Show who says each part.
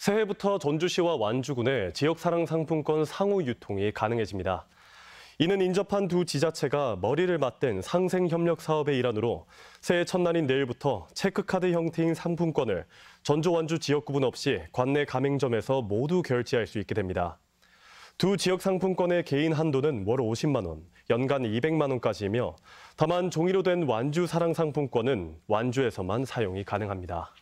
Speaker 1: 새해부터 전주시와 완주군의 지역사랑상품권 상호 유통이 가능해집니다. 이는 인접한 두 지자체가 머리를 맞댄 상생협력 사업의 일환으로 새해 첫날인 내일부터 체크카드 형태인 상품권을 전주 완주 지역 구분 없이 관내 가맹점에서 모두 결제할 수 있게 됩니다. 두 지역 상품권의 개인 한도는 월 50만 원, 연간 200만 원까지이며 다만 종이로 된 완주 사랑 상품권은 완주에서만 사용이 가능합니다.